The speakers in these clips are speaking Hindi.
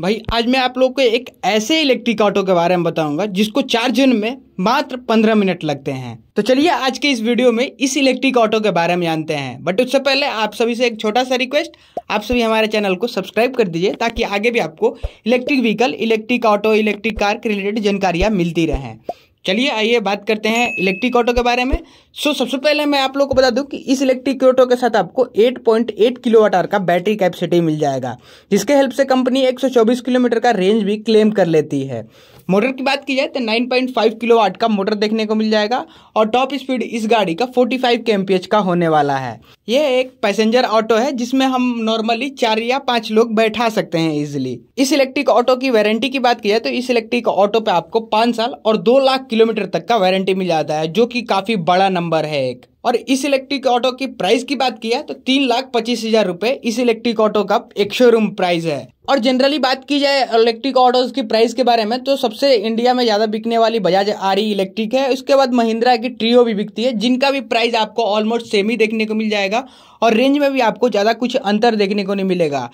भाई आज मैं आप लोग को एक ऐसे इलेक्ट्रिक ऑटो के बारे में बताऊंगा जिसको चार्ज होने में मात्र पंद्रह मिनट लगते हैं तो चलिए आज के इस वीडियो में इस इलेक्ट्रिक ऑटो के बारे में जानते हैं बट उससे पहले आप सभी से एक छोटा सा रिक्वेस्ट आप सभी हमारे चैनल को सब्सक्राइब कर दीजिए ताकि आगे भी आपको electric vehicle electric auto electric car के रिलेटेड जानकारियाँ मिलती रहें चलिए आइए बात करते हैं इलेक्ट्रिक ऑटो के बारे में सो so, सबसे पहले मैं आप लोग को बता दूं कि इस इलेक्ट्रिक ऑटो के साथ आपको 8.8 किलोवाट आर का बैटरी कैपेसिटी मिल जाएगा जिसके हेल्प से कंपनी 124 किलोमीटर का रेंज भी क्लेम कर लेती है मोटर की बात की जाए तो 9.5 किलोवाट का मोटर देखने को मिल जाएगा और टॉप स्पीड इस गाड़ी का फोर्टी फाइव का होने वाला है ये एक पैसेंजर ऑटो है जिसमें हम नॉर्मली चार या पांच लोग बैठा सकते हैं इजिली इस इलेक्ट्रिक ऑटो की वारंटी की बात की जाए तो इस इलेक्ट्रिक ऑटो पे आपको पांच साल और दो लाख किलोमीटर तक का वारंटी मिल जाता है जो कि काफ़ी बड़ा नंबर है एक और इस इलेक्ट्रिक ऑटो की प्राइस की बात किया तो तीन लाख पच्चीस हजार रुपए इस इलेक्ट्रिक ऑटो का एक शोरूम प्राइस है और जनरली बात की जाए इलेक्ट्रिक ऑटोज की प्राइस के बारे में तो सबसे इंडिया में ज्यादा बिकने वाली बजाज रही इलेक्ट्रिक है उसके बाद महिंद्रा की ट्रियो भी बिकती है जिनका भी प्राइस आपको ऑलमोस्ट सेम ही देखने को मिल जाएगा और रेंज में भी आपको ज्यादा कुछ अंतर देखने को नहीं मिलेगा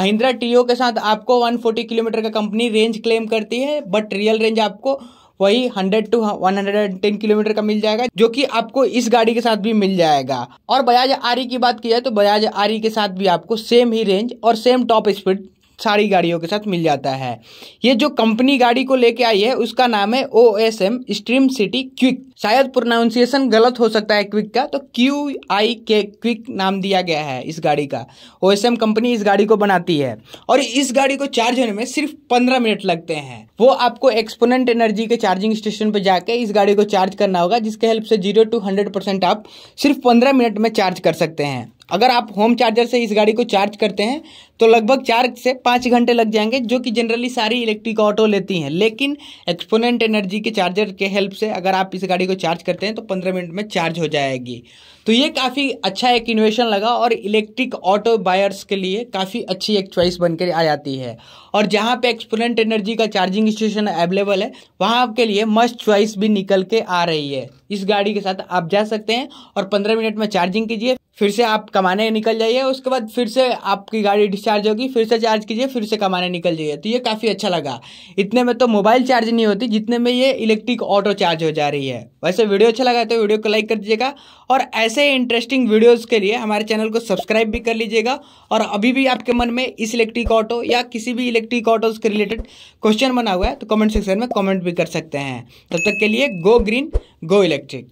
महिंद्रा टीओ के साथ आपको 140 किलोमीटर का कंपनी रेंज क्लेम करती है बट रियल रेंज आपको वही hundred to one hundred ten kilometre का मिल जाएगा जो कि आपको इस गाड़ी के साथ भी मिल जाएगा और बजाज आरी की बात की जाए तो बजाज आरी के साथ भी आपको सेम ही रेंज और सेम टॉप स्पीड सारी गाड़ियों के साथ मिल जाता है ये जो कंपनी गाड़ी को लेके आई है उसका नाम है O S M Stream City Qik शायद प्रोनाउंसिएशन गलत हो सकता है क्विक का तो क्यू आई के क्विक नाम दिया गया है इस गाड़ी का ओ एस एम कंपनी इस गाड़ी को बनाती है और इस गाड़ी को चार्ज होने में सिर्फ पंद्रह मिनट लगते हैं वो आपको एक्सपोनेंट एनर्जी के चार्जिंग स्टेशन पर जाके इस गाड़ी को चार्ज करना होगा जिसके हेल्प से जीरो टू हंड्रेड परसेंट आप सिर्फ पंद्रह मिनट में चार्ज कर सकते हैं अगर आप होम चार्जर से इस गाड़ी को चार्ज करते हैं तो लगभग चार से पाँच घंटे लग जाएंगे जो कि जनरली सारी इलेक्ट्रिक ऑटो लेती हैं लेकिन एक्सपोनेंट एनर्जी के चार्जर के हेल्प से अगर आप इस गाड़ी को चार्ज करते हैं तो पंद्रह मिनट में चार्ज हो जाएगी तो ये काफ़ी अच्छा एक इन्वेशन लगा और इलेक्ट्रिक ऑटो बायर्स के लिए काफ़ी अच्छी एक चॉइस बनकर आ जाती है और जहाँ पे एक्सपोनेंट एनर्जी का चार्जिंग स्टेशन अवेलेबल है वहाँ आपके लिए मस्ट चॉइस भी निकल के आ रही है इस गाड़ी के साथ आप जा सकते हैं और पंद्रह मिनट में चार्जिंग कीजिए फिर से आप कमाने निकल जाइए उसके बाद फिर से आपकी गाड़ी डिस्चार्ज होगी फिर से चार्ज कीजिए फिर से कमाने निकल जाइए तो ये काफ़ी अच्छा लगा इतने में तो मोबाइल चार्ज नहीं होती जितने में ये इलेक्ट्रिक ऑटो चार्ज हो जा रही है वैसे वीडियो अच्छा लगा तो वीडियो को लाइक कर दीजिएगा और ऐसे इंटरेस्टिंग वीडियोज़ के लिए हमारे चैनल को सब्सक्राइब भी कर लीजिएगा और अभी भी आपके मन में इस इलेक्ट्रिक ऑटो या किसी भी इलेक्ट्रिक ऑटोज़ के रिलेटेड क्वेश्चन बना हुआ है तो कमेंट सेक्शन में कॉमेंट भी कर सकते हैं तब तक के लिए गो ग्रीन गो इलेक्ट्रिक